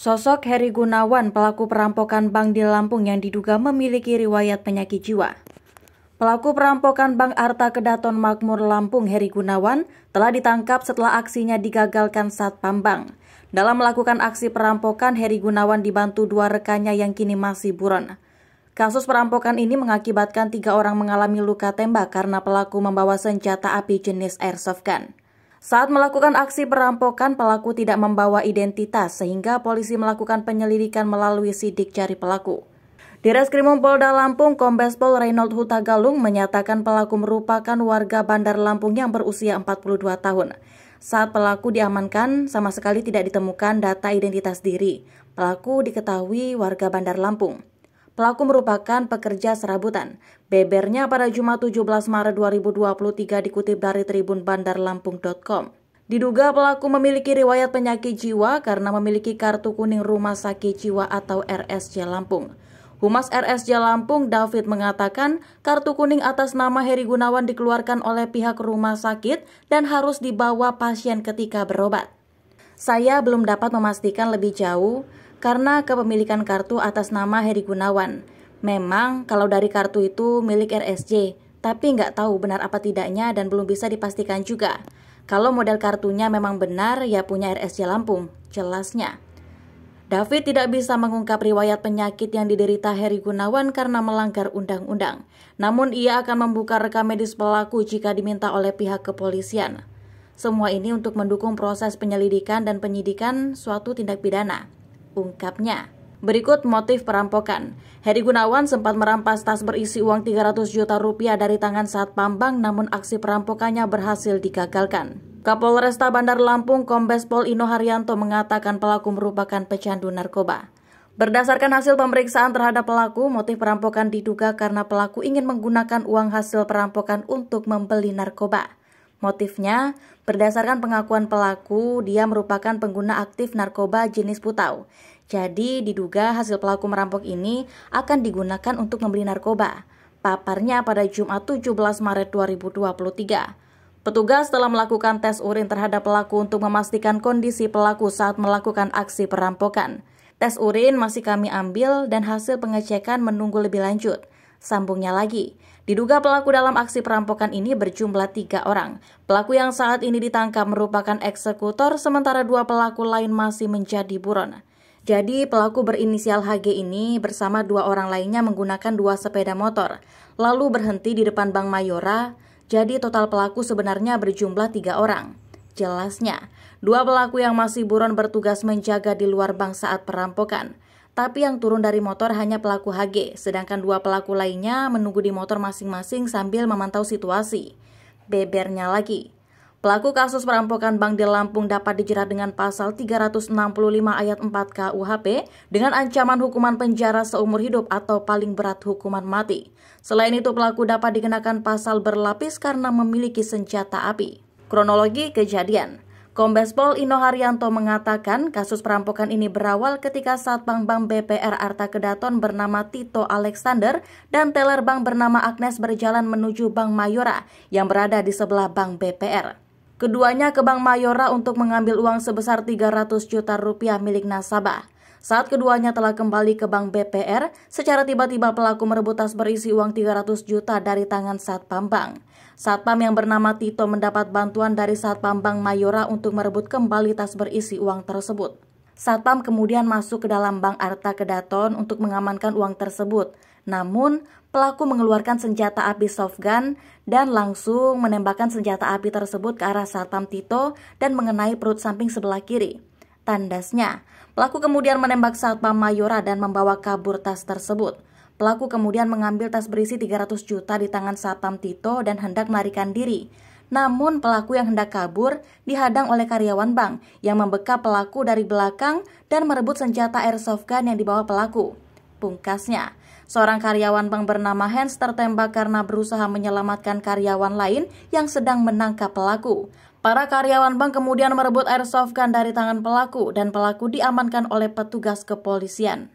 Sosok Heri Gunawan, pelaku perampokan bank di Lampung yang diduga memiliki riwayat penyakit jiwa. Pelaku perampokan Bank Arta Kedaton Makmur Lampung Heri Gunawan telah ditangkap setelah aksinya digagalkan saat pambang. Dalam melakukan aksi perampokan, Heri Gunawan dibantu dua rekannya yang kini masih buron. Kasus perampokan ini mengakibatkan tiga orang mengalami luka tembak karena pelaku membawa senjata api jenis airsoft gun. Saat melakukan aksi perampokan, pelaku tidak membawa identitas sehingga polisi melakukan penyelidikan melalui sidik jari pelaku. Di Reskrimum Polda Lampung, Kombes Pol Reynold Hutagalung menyatakan pelaku merupakan warga Bandar Lampung yang berusia 42 tahun. Saat pelaku diamankan, sama sekali tidak ditemukan data identitas diri. Pelaku diketahui warga Bandar Lampung. Pelaku merupakan pekerja serabutan. Bebernya pada Jumat 17 Maret 2023 dikutip dari Tribun Bandar Lampung.com. Diduga pelaku memiliki riwayat penyakit jiwa karena memiliki kartu kuning Rumah Sakit Jiwa atau RSJ Lampung. Humas RSJ Lampung, David mengatakan, kartu kuning atas nama Heri Gunawan dikeluarkan oleh pihak rumah sakit dan harus dibawa pasien ketika berobat. Saya belum dapat memastikan lebih jauh karena kepemilikan kartu atas nama Heri Gunawan. Memang kalau dari kartu itu milik RSJ, tapi nggak tahu benar apa tidaknya dan belum bisa dipastikan juga. Kalau model kartunya memang benar, ya punya RSJ Lampung, jelasnya. David tidak bisa mengungkap riwayat penyakit yang diderita Heri Gunawan karena melanggar undang-undang. Namun ia akan membuka rekam medis pelaku jika diminta oleh pihak kepolisian. Semua ini untuk mendukung proses penyelidikan dan penyidikan suatu tindak pidana ungkapnya. Berikut motif perampokan. Heri Gunawan sempat merampas tas berisi uang 300 juta rupiah dari tangan saat Pambang namun aksi perampokannya berhasil digagalkan. Kapolresta Bandar Lampung Kombes Pol Ino Haryanto mengatakan pelaku merupakan pecandu narkoba. Berdasarkan hasil pemeriksaan terhadap pelaku, motif perampokan diduga karena pelaku ingin menggunakan uang hasil perampokan untuk membeli narkoba. Motifnya, berdasarkan pengakuan pelaku, dia merupakan pengguna aktif narkoba jenis putau. Jadi, diduga hasil pelaku merampok ini akan digunakan untuk membeli narkoba. Paparnya pada Jumat 17 Maret 2023. Petugas telah melakukan tes urin terhadap pelaku untuk memastikan kondisi pelaku saat melakukan aksi perampokan. Tes urin masih kami ambil dan hasil pengecekan menunggu lebih lanjut. Sambungnya lagi, diduga pelaku dalam aksi perampokan ini berjumlah tiga orang. Pelaku yang saat ini ditangkap merupakan eksekutor, sementara dua pelaku lain masih menjadi buron. Jadi pelaku berinisial HG ini bersama dua orang lainnya menggunakan dua sepeda motor, lalu berhenti di depan Bank Mayora, jadi total pelaku sebenarnya berjumlah tiga orang. Jelasnya, dua pelaku yang masih buron bertugas menjaga di luar bank saat perampokan tapi yang turun dari motor hanya pelaku HG, sedangkan dua pelaku lainnya menunggu di motor masing-masing sambil memantau situasi. Bebernya lagi. Pelaku kasus perampokan bank di Lampung dapat dijerat dengan pasal 365 ayat 4 KUHP dengan ancaman hukuman penjara seumur hidup atau paling berat hukuman mati. Selain itu pelaku dapat dikenakan pasal berlapis karena memiliki senjata api. Kronologi kejadian. Kombes Pol Ino Haryanto mengatakan kasus perampokan ini berawal ketika Satpam Bank BPR Arta Kedaton bernama Tito Alexander dan teller bank bernama Agnes berjalan menuju Bank Mayora yang berada di sebelah Bank BPR. Keduanya ke Bank Mayora untuk mengambil uang sebesar 300 juta rupiah milik nasabah. Saat keduanya telah kembali ke Bank BPR, secara tiba-tiba pelaku merebut tas berisi uang 300 juta dari tangan Satpam Bank. Satpam yang bernama Tito mendapat bantuan dari Satpam Bank Mayora untuk merebut kembali tas berisi uang tersebut. Satpam kemudian masuk ke dalam Bank Arta Kedaton untuk mengamankan uang tersebut. Namun, pelaku mengeluarkan senjata api softgun dan langsung menembakkan senjata api tersebut ke arah Satpam Tito dan mengenai perut samping sebelah kiri tandasnya. Pelaku kemudian menembak Satpam Mayora dan membawa kabur tas tersebut. Pelaku kemudian mengambil tas berisi 300 juta di tangan Satpam Tito dan hendak melarikan diri. Namun pelaku yang hendak kabur dihadang oleh karyawan bank yang membekap pelaku dari belakang dan merebut senjata airsoft gun yang dibawa pelaku. Pungkasnya, seorang karyawan bank bernama Hans tertembak karena berusaha menyelamatkan karyawan lain yang sedang menangkap pelaku. Para karyawan bank kemudian merebut airsoft gun dari tangan pelaku dan pelaku diamankan oleh petugas kepolisian.